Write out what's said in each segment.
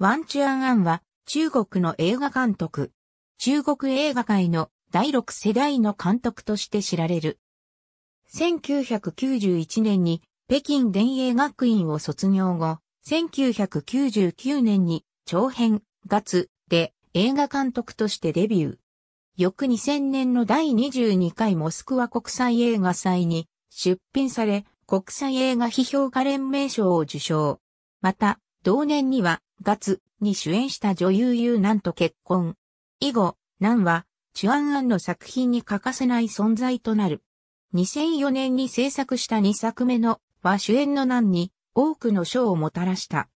ワン・チュアン・アンは中国の映画監督。中国映画界の第六世代の監督として知られる。1991年に北京電影学院を卒業後、1999年に長編、月で映画監督としてデビュー。翌2000年の第22回モスクワ国際映画祭に出品され、国際映画批評家連盟賞を受賞。また、同年には月に主演した女優優男と結婚。以後、男は、チュアンアンの作品に欠かせない存在となる。2004年に制作した2作目のは主演の男に多くの賞をもたらした。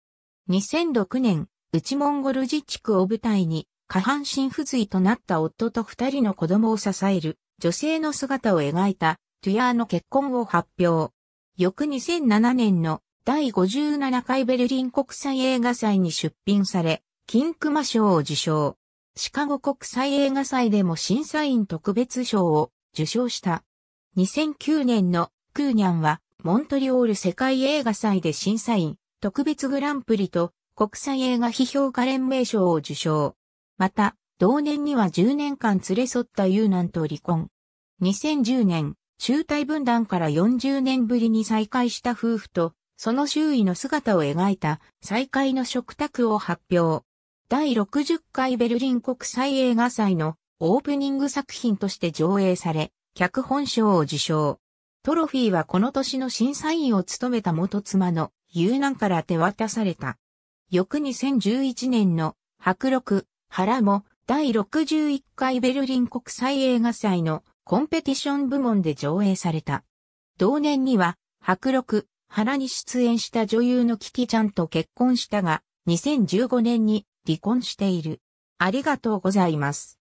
2006年、内モンゴル自治区を舞台に下半身不随となった夫と二人の子供を支える女性の姿を描いたトゥヤーの結婚を発表。翌2007年の第57回ベルリン国際映画祭に出品され、金熊賞を受賞。シカゴ国際映画祭でも審査員特別賞を受賞した。2009年のクーニャンはモントリオール世界映画祭で審査員特別グランプリと国際映画批評家連盟賞を受賞。また、同年には10年間連れ添ったユーナンと離婚。2010年、中退分断から40年ぶりに再会した夫婦とその周囲の姿を描いた再会の食卓を発表。第60回ベルリン国際映画祭のオープニング作品として上映され、脚本賞を受賞。トロフィーはこの年の審査員を務めた元妻の遊難から手渡された。翌2011年の白録、原も第61回ベルリン国際映画祭のコンペティション部門で上映された。同年には白録、原に出演した女優のキキちゃんと結婚したが、2015年に離婚している。ありがとうございます。